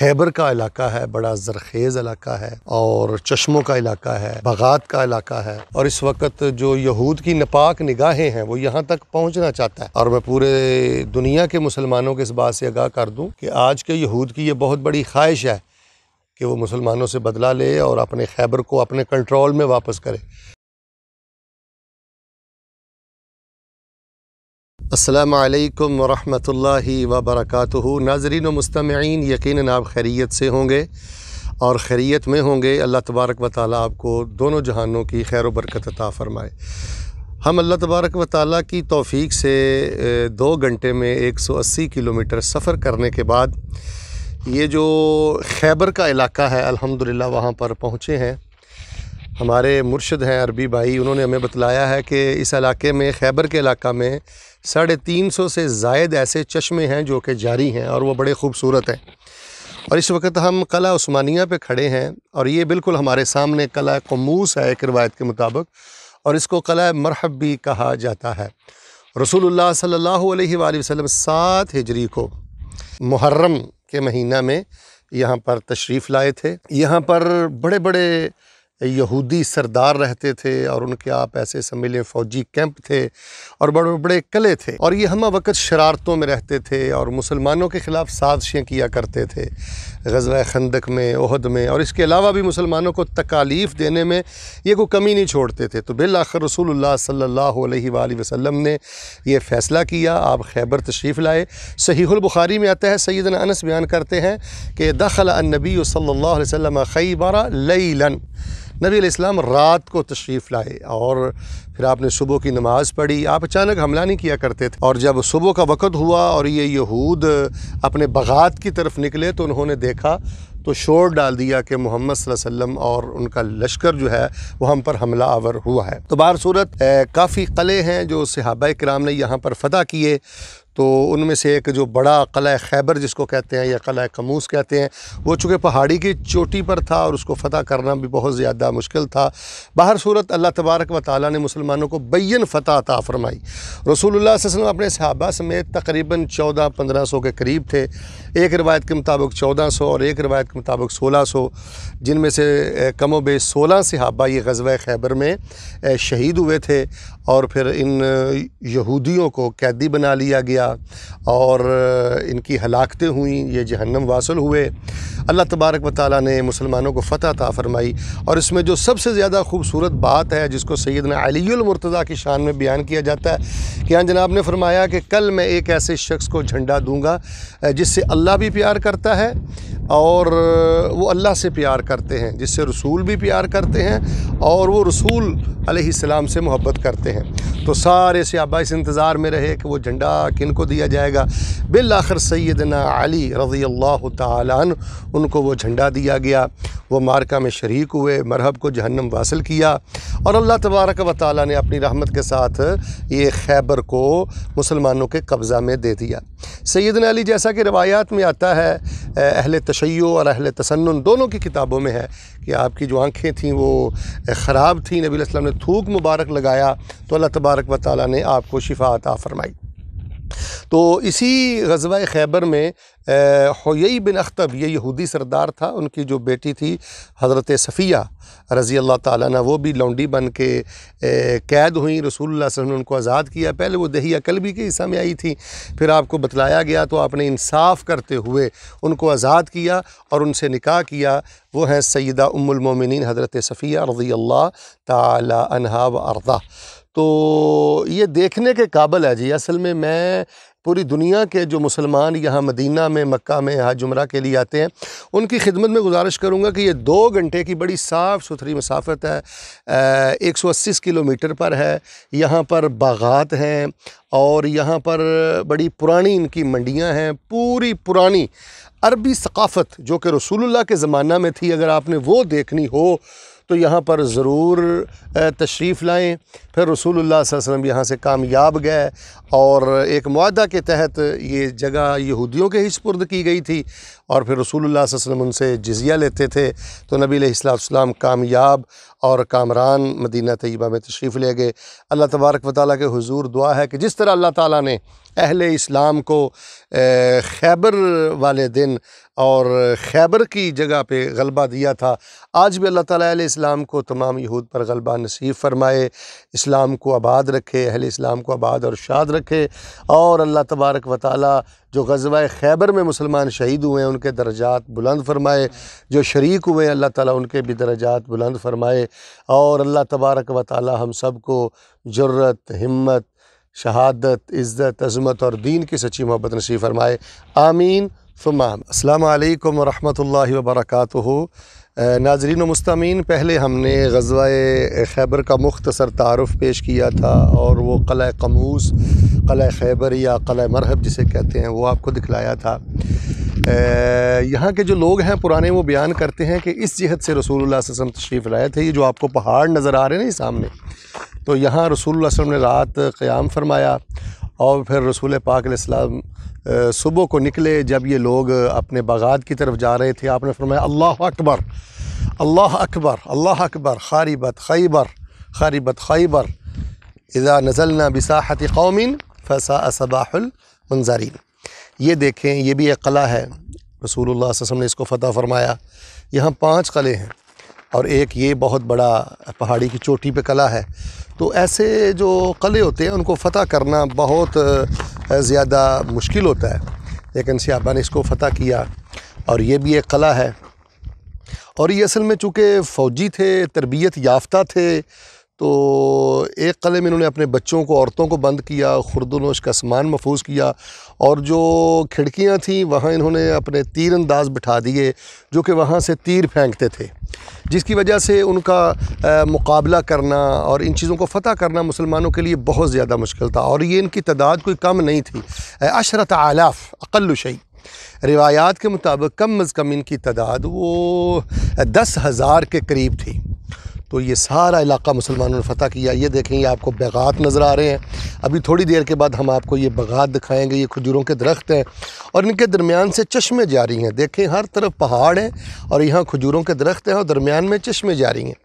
خیبر کا علاقہ ہے بڑا زرخیز علاقہ ہے اور چشموں کا علاقہ ہے بغات کا علاقہ ہے اور اس وقت جو یہود کی نپاک نگاہیں ہیں وہ یہاں تک پہنچنا چاہتا ہے اور میں پورے دنیا کے مسلمانوں کے اس بات سے آگاہ کر دوں کہ آج کے یہود کی یہ بہت بڑی خواہش ہے کہ وہ مسلمانوں سے بدلہ لے اور اپنے خیبر کو اپنے کنٹرول میں واپس کرے السلام علیکم ورحمۃ اللہ وبرکاتہ ناظرین و مستمعین یقیناً آپ خیریت سے ہوں گے اور خیریت میں ہوں گے اللہ تبارک و تعالیٰ آپ کو دونوں جہانوں کی خیر و برکت عطا فرمائے ہم اللہ تبارک و تعالیٰ کی توفیق سے دو گھنٹے میں ایک سو اسی کلومیٹر سفر کرنے کے بعد یہ جو خیبر کا علاقہ ہے الحمدللہ وہاں پر پہنچے ہیں ہمارے مرشد ہیں عربی بھائی انہوں نے ہمیں بتلایا ہے کہ اس علاقے میں خیبر کے علاقہ میں ساڑھے تین سو سے زائد ایسے چشمے ہیں جو کہ جاری ہیں اور وہ بڑے خوبصورت ہیں اور اس وقت ہم قلعہ عثمانیہ پہ کھڑے ہیں اور یہ بالکل ہمارے سامنے قلعہ قموس ہے ایک روایت کے مطابق اور اس کو قلعہ مرحب بھی کہا جاتا ہے رسول اللہ صلی اللہ علیہ وآلہ وسلم سات ہجری کو محرم کے مہینہ میں یہاں پر تشریف لائے تھے یہاں پر بڑے بڑے یہودی سردار رہتے تھے اور ان کے آپ ایسے سمیلے فوجی کیمپ تھے اور بڑے بڑے قلعے تھے اور یہ ہمہ وقت شرارتوں میں رہتے تھے اور مسلمانوں کے خلاف سازشیں کیا کرتے تھے غزوہ خندق میں عہد میں اور اس کے علاوہ بھی مسلمانوں کو تکالیف دینے میں یہ کوئی کمی نہیں چھوڑتے تھے تو بالآخر رسول اللہ صلی اللہ علیہ وآلہ وسلم نے یہ فیصلہ کیا آپ خیبر تشریف لائے صحیح البخاری میں آتا ہے سیدنا انس بیان کرتے ہیں کہ دخل النبی صلی اللہ علیہ وسلم خیبر لیلن نبی علیہ السلام رات کو تشریف لائے اور پھر آپ نے صبح کی نماز پڑھی آپ اچانک حملہ نہیں کیا کرتے تھے اور جب صبح کا وقت ہوا اور یہ یہود اپنے بغات کی طرف نکلے تو انہوں نے دیکھا تو شور ڈال دیا کہ محمد صلی اللہ علیہ وسلم اور ان کا لشکر جو ہے وہ ہم پر حملہ آور ہوا ہے تو بار صورت کافی قلعے ہیں جو صحابہ کرام نے یہاں پر فتح کیے تو ان میں سے ایک جو بڑا قلعہ خیبر جس کو کہتے ہیں یا قلعہ کموس کہتے ہیں وہ چونکہ پہاڑی کی چوٹی پر تھا اور اس کو فتح کرنا بھی بہت زیادہ مشکل تھا باہر صورت اللہ تبارک و تعالیٰ نے مسلمانوں کو بین فتح عطا فرمائی رسول اللہ صلی اللہ علیہ وسلم اپنے صحابہ سمیت تقریباً چودہ پندرہ سو کے قریب تھے ایک روایت کے مطابق چودہ سو اور ایک روایت کے مطابق سولہ سو جن میں سے کم و بے سولہ صحابہ یہ غزوہ خیبر میں شہید ہوئے تھے اور پھر ان یہودیوں کو قیدی بنا لیا گیا اور ان کی ہلاکتیں ہوئیں یہ جہنم واصل ہوئے اللہ تبارک و تعالیٰ نے مسلمانوں کو فتح عطا فرمائی اور اس میں جو سب سے زیادہ خوبصورت بات ہے جس کو سیدنا علی المرتضیٰ کی شان میں بیان کیا جاتا ہے کہ ہاں جناب نے فرمایا کہ کل میں ایک ایسے شخص کو جھنڈا دوں گا جس سے اللہ بھی پیار کرتا ہے اور وہ اللہ سے پیار کرتے ہیں جس سے رسول بھی پیار کرتے ہیں اور وہ رسول علیہ السلام سے محبت کرتے ہیں تو سارے سیابا اس انتظار میں رہے کہ وہ جھنڈا کن ان کو دیا جائے گا بالآخر سیدنا علی رضی اللہ تعالیٰ ان کو وہ جھنڈا دیا گیا وہ مارکہ میں شریک ہوئے مرحب کو جہنم واصل کیا اور اللہ تبارک و تعالیٰ نے اپنی رحمت کے ساتھ یہ خیبر کو مسلمانوں کے قبضہ میں دے دیا سیدنا علی جیسا کہ روایات میں آتا ہے اہل تشیع اور اہل تسنن دونوں کی کتابوں میں ہے کہ آپ کی جو آنکھیں تھیں وہ خراب تھیں نبی علیہ السلام نے تھوک مبارک لگایا تو اللہ تبارک و تعالیٰ نے آپ کو شفا عطا فرمائی تو اسی غزوہ خیبر میں ہو بن اختب یہ یہودی سردار تھا ان کی جو بیٹی تھی حضرت صفیہ رضی اللہ تعالیٰ نے وہ بھی لونڈی بن کے قید ہوئیں رسول اللہ صلی اللہ علیہ وسلم نے ان کو آزاد کیا پہلے وہ دہی کلبی کے حصہ میں آئی تھی پھر آپ کو بتلایا گیا تو آپ نے انصاف کرتے ہوئے ان کو آزاد کیا اور ان سے نکاح کیا وہ ہیں سیدہ ام المومنین حضرت صفیہ رضی اللہ تعالیٰ عنہ و اردا تو یہ دیکھنے کے قابل ہے جی اصل میں میں پوری دنیا کے جو مسلمان یہاں مدینہ میں مکہ میں حج جمرہ کے لیے آتے ہیں ان کی خدمت میں گزارش کروں گا کہ یہ دو گھنٹے کی بڑی صاف ستھری مسافت ہے ایک سو اسیس کلو میٹر پر ہے یہاں پر باغات ہیں اور یہاں پر بڑی پرانی ان کی منڈیاں ہیں پوری پرانی عربی ثقافت جو کہ رسول اللہ کے زمانہ میں تھی اگر آپ نے وہ دیکھنی ہو تو یہاں پر ضرور تشریف لائیں پھر رسول اللہ صلی اللہ علیہ وسلم یہاں سے کامیاب گئے اور ایک معاہدہ کے تحت یہ جگہ یہودیوں کے ہی سپرد کی گئی تھی اور پھر رسول اللہ صلی اللہ علیہ وسلم ان سے جزیہ لیتے تھے تو نبی علیہ السلام کامیاب اور کامران مدینہ طیبہ میں تشریف لے گئے اللہ تبارک و تعالیٰ کے حضور دعا ہے کہ جس طرح اللہ تعالیٰ نے اہل اسلام کو خیبر والے دن اور خیبر کی جگہ پہ غلبہ دیا تھا آج بھی اللہ تعالیٰ علیہ اسلام کو تمام یہود پر غلبہ نصیب فرمائے اسلام کو آباد رکھے اہل اسلام کو آباد اور شاد رکھے اور اللہ تبارک و تعالیٰ جو غزوہ خیبر میں مسلمان شہید ہوئے ہیں ان کے درجات بلند فرمائے جو شریک ہوئے ہیں اللہ تعالیٰ ان کے بھی درجات بلند فرمائے اور اللہ تبارک و تعالی ہم سب کو جرت ہمت شہادت عزت عظمت اور دین کی سچی محبت نصیب فرمائے آمین فمام السلام علیکم ورحمۃ اللہ وبرکاتہ ناظرین و مستمین پہلے ہم نے غزوہ خیبر کا مختصر تعارف پیش کیا تھا اور وہ قلعہ قموس قلعہ خیبر یا قلعہ مرحب جسے کہتے ہیں وہ آپ کو دکھلایا تھا یہاں کے جو لوگ ہیں پرانے وہ بیان کرتے ہیں کہ اس جہت سے رسول اللہ وسلم تشریف رائے تھے یہ جو آپ کو پہاڑ نظر آ رہے ہیں نا سامنے تو یہاں رسول اللہ وسلم نے رات قیام فرمایا اور پھر رسول پاک علیہ السلام صبح کو نکلے جب یہ لوگ اپنے بغاد کی طرف جا رہے تھے آپ نے فرمایا اللہ اکبر اللہ اکبر اللہ اکبر خاربت خیبر خاربت خیبر اذا نزلنا بساحت قوم قومین فصا المنظرین یہ دیکھیں یہ بھی ایک قلعہ ہے رسول اللہ اللہ صلی علیہ وسلم نے اس کو فتح فرمایا یہاں پانچ قلعے ہیں اور ایک یہ بہت بڑا پہاڑی کی چوٹی پہ قلعہ ہے تو ایسے جو قلعے ہوتے ہیں ان کو فتح کرنا بہت زیادہ مشکل ہوتا ہے لیکن سیابہ نے اس کو فتح کیا اور یہ بھی ایک قلعہ ہے اور یہ اصل میں چونکہ فوجی تھے تربیت یافتہ تھے تو ایک قلعے میں انہوں نے اپنے بچوں کو عورتوں کو بند کیا خرد و نوش کا سمان محفوظ کیا اور جو کھڑکیاں تھیں وہاں انہوں نے اپنے تیر انداز بٹھا دیے جو کہ وہاں سے تیر پھینکتے تھے جس کی وجہ سے ان کا مقابلہ کرنا اور ان چیزوں کو فتح کرنا مسلمانوں کے لیے بہت زیادہ مشکل تھا اور یہ ان کی تعداد کوئی کم نہیں تھی عشرت علاف اقل شعی روایات کے مطابق کم از کم ان کی تعداد وہ دس ہزار کے قریب تھی تو یہ سارا علاقہ مسلمانوں نے فتح کیا یہ دیکھیں یہ آپ کو بغات نظر آ رہے ہیں ابھی تھوڑی دیر کے بعد ہم آپ کو یہ بغات دکھائیں گے یہ کھجوروں کے درخت ہیں اور ان کے درمیان سے چشمے جاری ہیں دیکھیں ہر طرف پہاڑ ہیں اور یہاں کھجوروں کے درخت ہیں اور درمیان میں چشمے جاری ہیں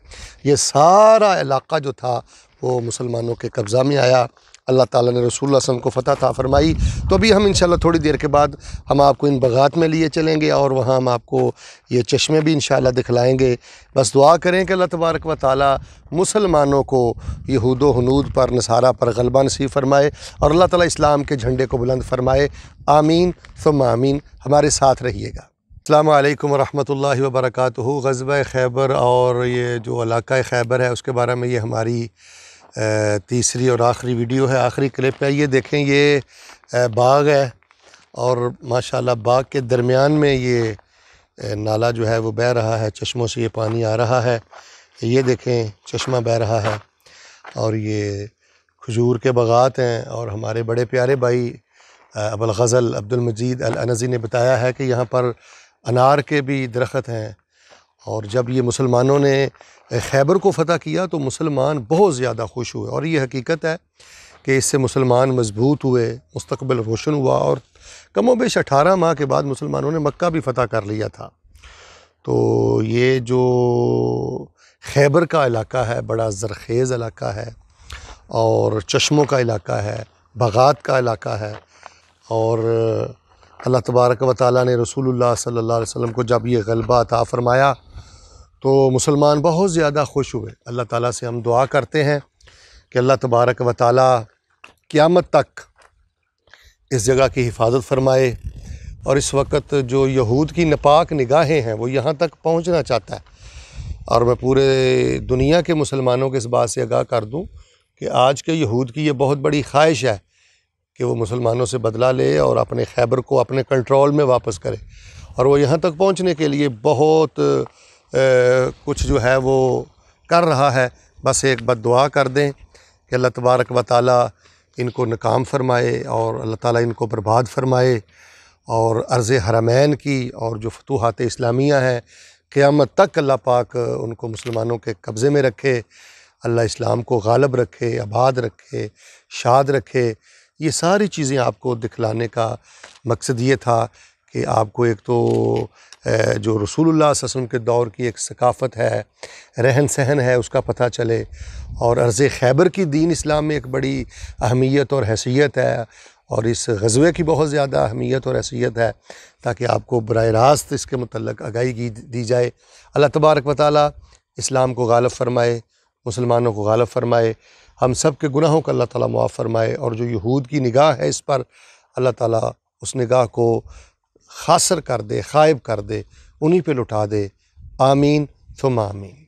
یہ سارا علاقہ جو تھا وہ مسلمانوں کے قبضہ میں آیا اللہ تعالیٰ نے رسول اللہ وسلم کو فتح تھا فرمائی تو ابھی ہم انشاءاللہ تھوڑی دیر کے بعد ہم آپ کو ان بغات میں لیے چلیں گے اور وہاں ہم آپ کو یہ چشمے بھی انشاءاللہ دکھلائیں گے بس دعا کریں کہ اللہ تبارک و تعالیٰ مسلمانوں کو یہود و حنود پر نصارہ پر غلبہ نصیب فرمائے اور اللہ تعالیٰ اسلام کے جھنڈے کو بلند فرمائے آمین ثم آمین ہمارے ساتھ رہیے گا السلام علیکم ورحمۃ اللہ وبرکاتہ غزبۂ خیبر اور یہ جو علاقہ خیبر ہے اس کے بارے میں یہ ہماری تیسری اور آخری ویڈیو ہے آخری کلپ ہے یہ دیکھیں یہ باغ ہے اور ماشاءاللہ اللہ باغ کے درمیان میں یہ نالا جو ہے وہ بہہ رہا ہے چشموں سے یہ پانی آ رہا ہے یہ دیکھیں چشمہ بہہ رہا ہے اور یہ کھجور کے باغات ہیں اور ہمارے بڑے پیارے بھائی ابوالغزل عبد المجید الانزی نے بتایا ہے کہ یہاں پر انار کے بھی درخت ہیں اور جب یہ مسلمانوں نے خیبر کو فتح کیا تو مسلمان بہت زیادہ خوش ہوئے اور یہ حقیقت ہے کہ اس سے مسلمان مضبوط ہوئے مستقبل روشن ہوا اور کم و بیش اٹھارہ ماہ کے بعد مسلمانوں نے مکہ بھی فتح کر لیا تھا تو یہ جو خیبر کا علاقہ ہے بڑا زرخیز علاقہ ہے اور چشموں کا علاقہ ہے بغات کا علاقہ ہے اور اللہ تبارک و تعالیٰ نے رسول اللہ صلی اللہ علیہ وسلم کو جب یہ غلبہ عطا فرمایا تو مسلمان بہت زیادہ خوش ہوئے اللہ تعالیٰ سے ہم دعا کرتے ہیں کہ اللہ تبارک و تعالیٰ قیامت تک اس جگہ کی حفاظت فرمائے اور اس وقت جو یہود کی نپاک نگاہیں ہیں وہ یہاں تک پہنچنا چاہتا ہے اور میں پورے دنیا کے مسلمانوں کے اس بات سے آگاہ کر دوں کہ آج کے یہود کی یہ بہت بڑی خواہش ہے کہ وہ مسلمانوں سے بدلہ لے اور اپنے خیبر کو اپنے کنٹرول میں واپس کرے اور وہ یہاں تک پہنچنے کے لیے بہت کچھ جو ہے وہ کر رہا ہے بس ایک بد دعا کر دیں کہ اللہ تبارک و تعالیٰ ان کو ناکام فرمائے اور اللہ تعالیٰ ان کو برباد فرمائے اور عرض حرمین کی اور جو فتوحات اسلامیہ ہیں قیامت تک اللہ پاک ان کو مسلمانوں کے قبضے میں رکھے اللہ اسلام کو غالب رکھے آباد رکھے شاد رکھے یہ ساری چیزیں آپ کو دکھلانے کا مقصد یہ تھا کہ آپ کو ایک تو جو رسول اللہ صلی اللہ علیہ وسلم کے دور کی ایک ثقافت ہے رہن سہن ہے اس کا پتہ چلے اور عرض خیبر کی دین اسلام میں ایک بڑی اہمیت اور حیثیت ہے اور اس غزوے کی بہت زیادہ اہمیت اور حیثیت ہے تاکہ آپ کو براہ راست اس کے متعلق آگاہی کی دی جائے اللہ تبارک و تعالیٰ اسلام کو غالب فرمائے مسلمانوں کو غالب فرمائے ہم سب کے گناہوں کا اللہ تعالیٰ معاف فرمائے اور جو یہود کی نگاہ ہے اس پر اللہ تعالیٰ اس نگاہ کو خاصر کر دے خائب کر دے انہی پہ لٹا دے آمین ثم آمین